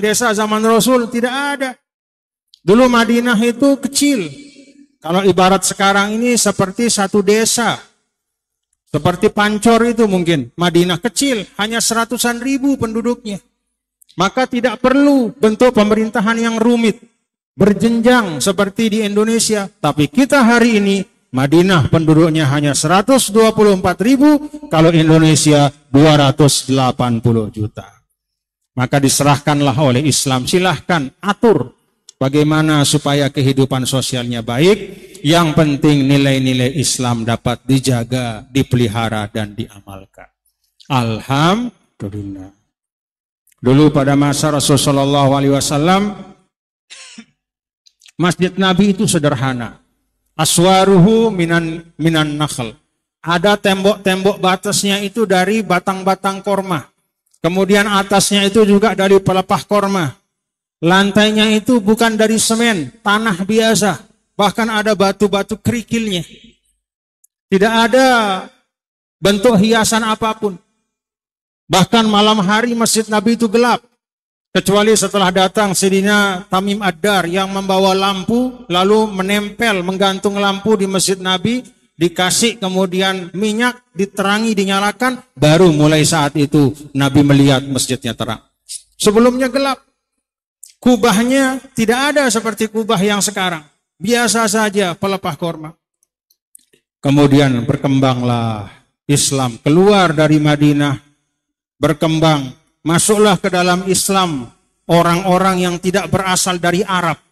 desa zaman Rasul tidak ada. Dulu Madinah itu kecil. Kalau ibarat sekarang ini seperti satu desa. Seperti pancor itu mungkin. Madinah kecil, hanya seratusan ribu penduduknya. Maka tidak perlu bentuk pemerintahan yang rumit. Berjenjang seperti di Indonesia. Tapi kita hari ini Madinah penduduknya hanya 124 ribu, kalau Indonesia 280 juta. Maka diserahkanlah oleh Islam. Silahkan atur bagaimana supaya kehidupan sosialnya baik. Yang penting nilai-nilai Islam dapat dijaga, dipelihara, dan diamalkan. Alhamdulillah. Dulu pada masa Rasulullah SAW, Masjid Nabi itu sederhana. Aswaruhu minan minan nakhl. Ada tembok-tembok batasnya itu dari batang-batang korma. Kemudian atasnya itu juga dari pelepah korma. Lantainya itu bukan dari semen, tanah biasa. Bahkan ada batu-batu kerikilnya. Tidak ada bentuk hiasan apapun. Bahkan malam hari masjid Nabi itu gelap. Kecuali setelah datang Sidina Tamim Ad-Dar yang membawa lampu lalu menempel, menggantung lampu di masjid Nabi dikasih kemudian minyak diterangi dinyalakan baru mulai saat itu Nabi melihat masjidnya terang sebelumnya gelap kubahnya tidak ada seperti kubah yang sekarang biasa saja pelepah korma kemudian berkembanglah Islam keluar dari Madinah berkembang masuklah ke dalam Islam orang-orang yang tidak berasal dari Arab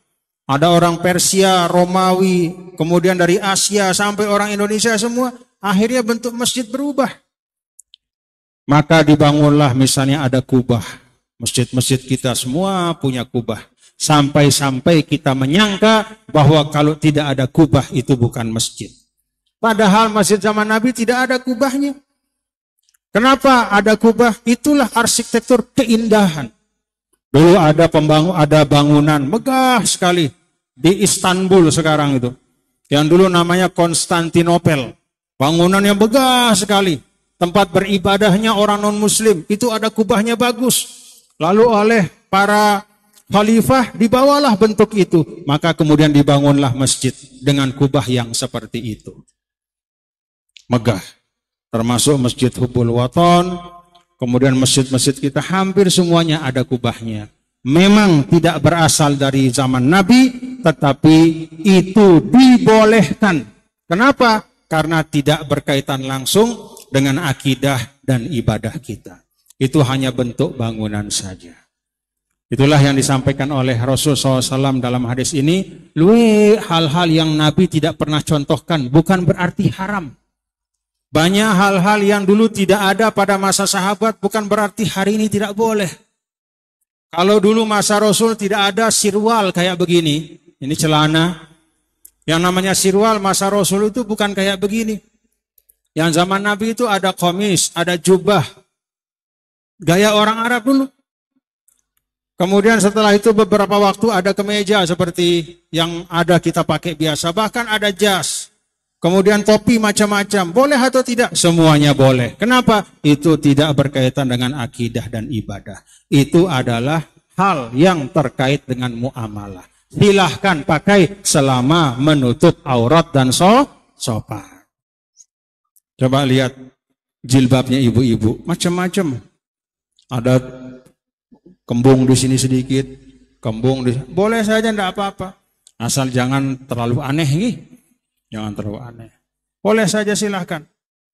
ada orang Persia, Romawi, kemudian dari Asia sampai orang Indonesia semua. Akhirnya bentuk masjid berubah. Maka dibangunlah misalnya ada kubah. Masjid-masjid kita semua punya kubah. Sampai-sampai kita menyangka bahwa kalau tidak ada kubah itu bukan masjid. Padahal masjid zaman Nabi tidak ada kubahnya. Kenapa ada kubah? Itulah arsitektur keindahan. Dulu ada pembangun, ada bangunan megah sekali di Istanbul sekarang itu. Yang dulu namanya Konstantinopel. Bangunan yang megah sekali. Tempat beribadahnya orang non-muslim. Itu ada kubahnya bagus. Lalu oleh para khalifah dibawalah bentuk itu. Maka kemudian dibangunlah masjid dengan kubah yang seperti itu. Megah. Termasuk Masjid Hubul Waton, Kemudian masjid-masjid kita hampir semuanya ada kubahnya. Memang tidak berasal dari zaman Nabi, tetapi itu dibolehkan. Kenapa? Karena tidak berkaitan langsung dengan akidah dan ibadah kita. Itu hanya bentuk bangunan saja. Itulah yang disampaikan oleh Rasul SAW dalam hadis ini. Lui hal-hal yang Nabi tidak pernah contohkan bukan berarti haram. Banyak hal-hal yang dulu tidak ada pada masa sahabat bukan berarti hari ini tidak boleh. Kalau dulu masa Rasul tidak ada sirwal kayak begini. Ini celana. Yang namanya sirwal masa Rasul itu bukan kayak begini. Yang zaman Nabi itu ada komis, ada jubah. Gaya orang Arab dulu. Kemudian setelah itu beberapa waktu ada kemeja seperti yang ada kita pakai biasa. Bahkan ada jas. Kemudian kopi macam-macam, boleh atau tidak? Semuanya boleh. Kenapa? Itu tidak berkaitan dengan akidah dan ibadah. Itu adalah hal yang terkait dengan muamalah. Silahkan pakai selama menutup aurat dan so sopan. Coba lihat jilbabnya ibu-ibu, macam-macam. Ada kembung di sini sedikit, kembung di boleh saja tidak apa-apa. Asal jangan terlalu aneh nih. Jangan terlalu aneh. Boleh saja silahkan.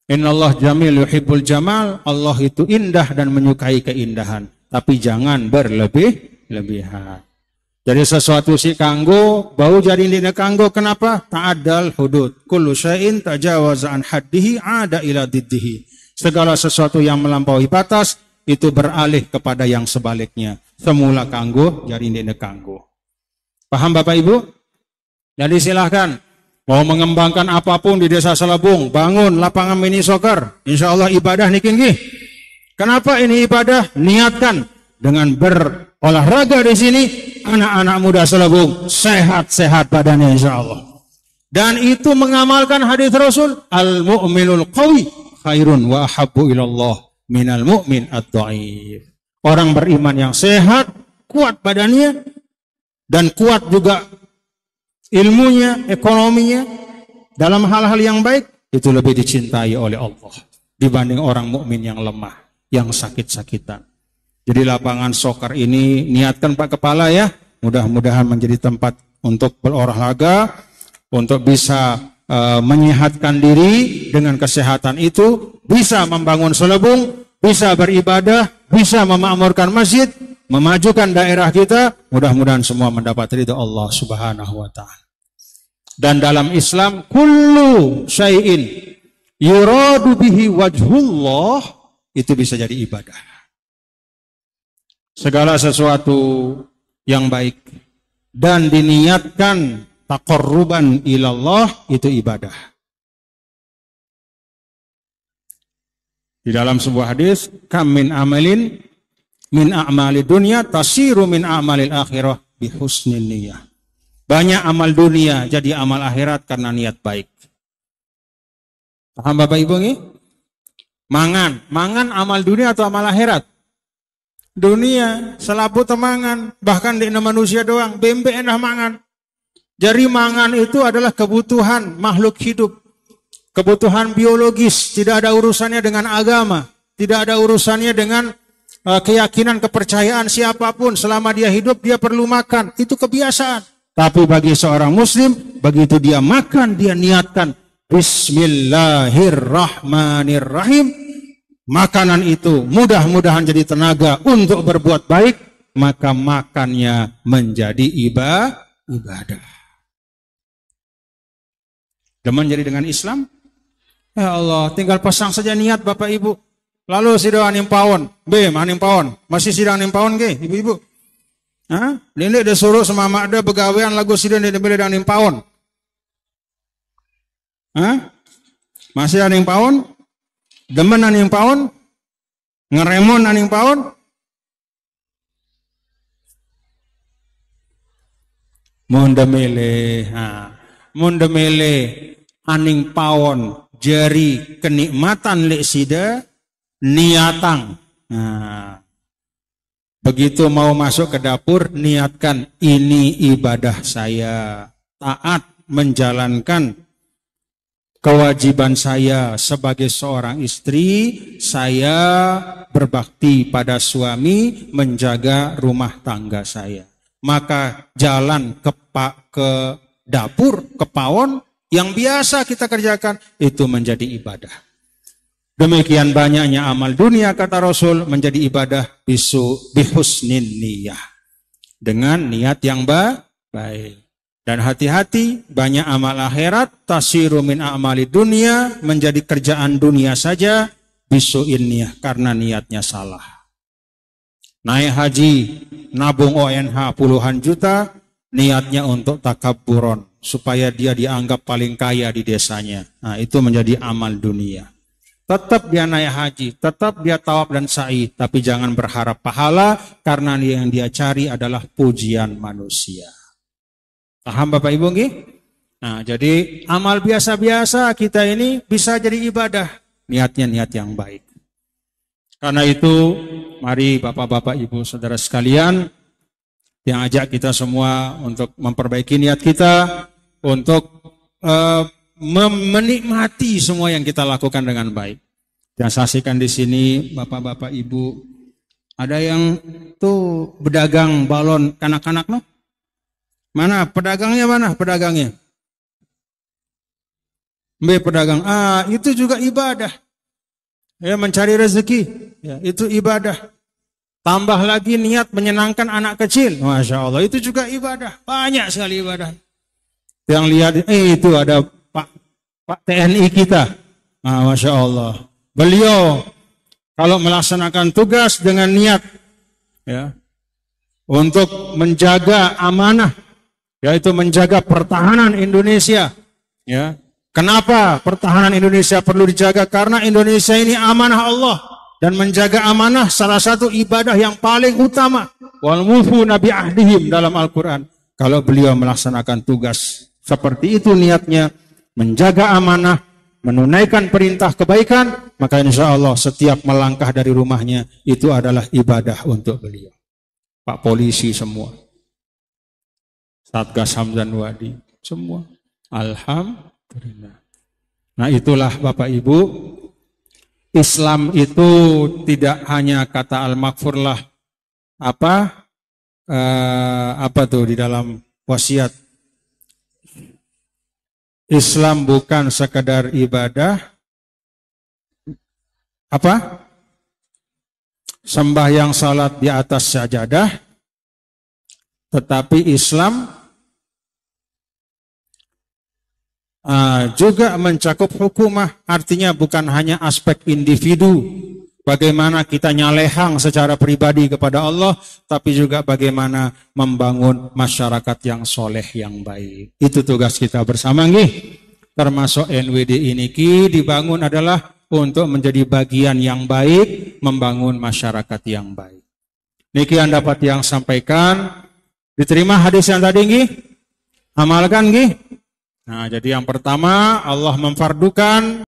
Innallah jamil yuhibbul jamal. Allah itu indah dan menyukai keindahan. Tapi jangan berlebih-lebihan. Jadi sesuatu si kanggo, bau jadi tidak kanggo. Kenapa? Ta'adal hudud. Kullu syai'in tajawaza'an haddihi ada ila diddihi. Segala sesuatu yang melampaui batas, itu beralih kepada yang sebaliknya. Semula kanggo, jadi tidak kanggo. Paham Bapak Ibu? Jadi silahkan Mau mengembangkan apapun di desa Selebung, bangun lapangan mini soccer. Insya Allah ibadah nih tinggi. Kenapa ini ibadah? Niatkan dengan berolahraga di sini, anak-anak muda Selebung sehat-sehat badannya insya Allah. Dan itu mengamalkan hadis Rasul, al-mu'minul qawi khairun wa habbu ilallah minal mu'min at Orang beriman yang sehat, kuat badannya, dan kuat juga ilmunya, ekonominya dalam hal-hal yang baik itu lebih dicintai oleh Allah dibanding orang mukmin yang lemah, yang sakit-sakitan. Jadi lapangan soccer ini niatkan Pak Kepala ya, mudah-mudahan menjadi tempat untuk berolahraga, untuk bisa uh, menyehatkan diri dengan kesehatan itu, bisa membangun selebung, bisa beribadah, bisa memakmurkan masjid, memajukan daerah kita, mudah-mudahan semua mendapat ridha Allah Subhanahu wa taala. Dan dalam Islam kullu syai'in yuradu bihi wajhullah itu bisa jadi ibadah. Segala sesuatu yang baik dan diniatkan takorruban ilallah itu ibadah. Di dalam sebuah hadis, kamin amalin min a'mali dunia tasiru min a'malil akhirah bihusnin niyah. Banyak amal dunia jadi amal akhirat karena niat baik. Paham Bapak Ibu ini? Mangan. Mangan amal dunia atau amal akhirat? Dunia, selaput temangan, bahkan di manusia doang, bembe enak mangan. Jadi mangan itu adalah kebutuhan makhluk hidup. Kebutuhan biologis, tidak ada urusannya dengan agama, tidak ada urusannya dengan Eh, keyakinan, kepercayaan siapapun selama dia hidup dia perlu makan. Itu kebiasaan. Tapi bagi seorang muslim begitu dia makan dia niatkan Bismillahirrahmanirrahim. Makanan itu mudah-mudahan jadi tenaga untuk berbuat baik, maka makannya menjadi iba, ibadah. Demen jadi dengan Islam? Ya Allah, tinggal pasang saja niat Bapak Ibu. Lalu sidang anim pawon, b anim pawon. Masih sidang anim pawon ke ibu-ibu. Hah? Nenek dah suruh mak ada pegawaian lagu sidang nenek beli dan anim pawon. Hah? Masih anim pawon? Demen anim pawon? Ngeremon anim pawon? Mondemele, ha. Mondemele aning pawon jari kenikmatan lek sida niatang. Nah, begitu mau masuk ke dapur, niatkan ini ibadah saya. Taat menjalankan kewajiban saya sebagai seorang istri, saya berbakti pada suami, menjaga rumah tangga saya. Maka jalan ke, ke dapur, ke pawon yang biasa kita kerjakan itu menjadi ibadah. Demikian banyaknya amal dunia kata Rasul menjadi ibadah bisu bihusnin niyah. Dengan niat yang baik. Dan hati-hati banyak amal akhirat tasiru min amali dunia menjadi kerjaan dunia saja bisu niyah karena niatnya salah. Naik haji, nabung ONH puluhan juta, niatnya untuk takaburon supaya dia dianggap paling kaya di desanya. Nah, itu menjadi amal dunia. Tetap dia naik haji, tetap dia tawaf dan sa'i, tapi jangan berharap pahala karena yang dia cari adalah pujian manusia. Paham Bapak Ibu nggih? Nah, jadi amal biasa-biasa kita ini bisa jadi ibadah, niatnya niat yang baik. Karena itu, mari Bapak-bapak Ibu Saudara sekalian yang ajak kita semua untuk memperbaiki niat kita untuk uh, eh, menikmati semua yang kita lakukan dengan baik yang saksikan di sini bapak-bapak ibu ada yang tuh berdagang balon kanak-kanak loh mana pedagangnya mana pedagangnya B pedagang ah itu juga ibadah ya mencari rezeki ya, itu ibadah tambah lagi niat menyenangkan anak kecil masya Allah itu juga ibadah banyak sekali ibadah yang lihat eh itu ada Pak Pak TNI kita ah, masya Allah Beliau kalau melaksanakan tugas dengan niat ya untuk menjaga amanah yaitu menjaga pertahanan Indonesia ya. Kenapa pertahanan Indonesia perlu dijaga? Karena Indonesia ini amanah Allah dan menjaga amanah salah satu ibadah yang paling utama. Wal mufu nabi ahdihim dalam Al-Quran. Kalau beliau melaksanakan tugas seperti itu niatnya, menjaga amanah, menunaikan perintah kebaikan, maka insya Allah setiap melangkah dari rumahnya itu adalah ibadah untuk beliau. Pak polisi semua, Satgas Hamzan Wadi, semua. Alhamdulillah. Nah itulah Bapak Ibu, Islam itu tidak hanya kata al-makfurlah apa eh, apa tuh di dalam wasiat Islam bukan sekadar ibadah apa? Sembahyang salat di atas sajadah tetapi Islam uh, juga mencakup hukumah artinya bukan hanya aspek individu Bagaimana kita nyalehang secara pribadi kepada Allah, tapi juga bagaimana membangun masyarakat yang soleh, yang baik. Itu tugas kita bersama, nih. Termasuk NWD ini, ki dibangun adalah untuk menjadi bagian yang baik, membangun masyarakat yang baik. Niki dapat yang sampaikan. Diterima hadis yang tadi, nih, Amalkan, nih. Nah, jadi yang pertama Allah memfardukan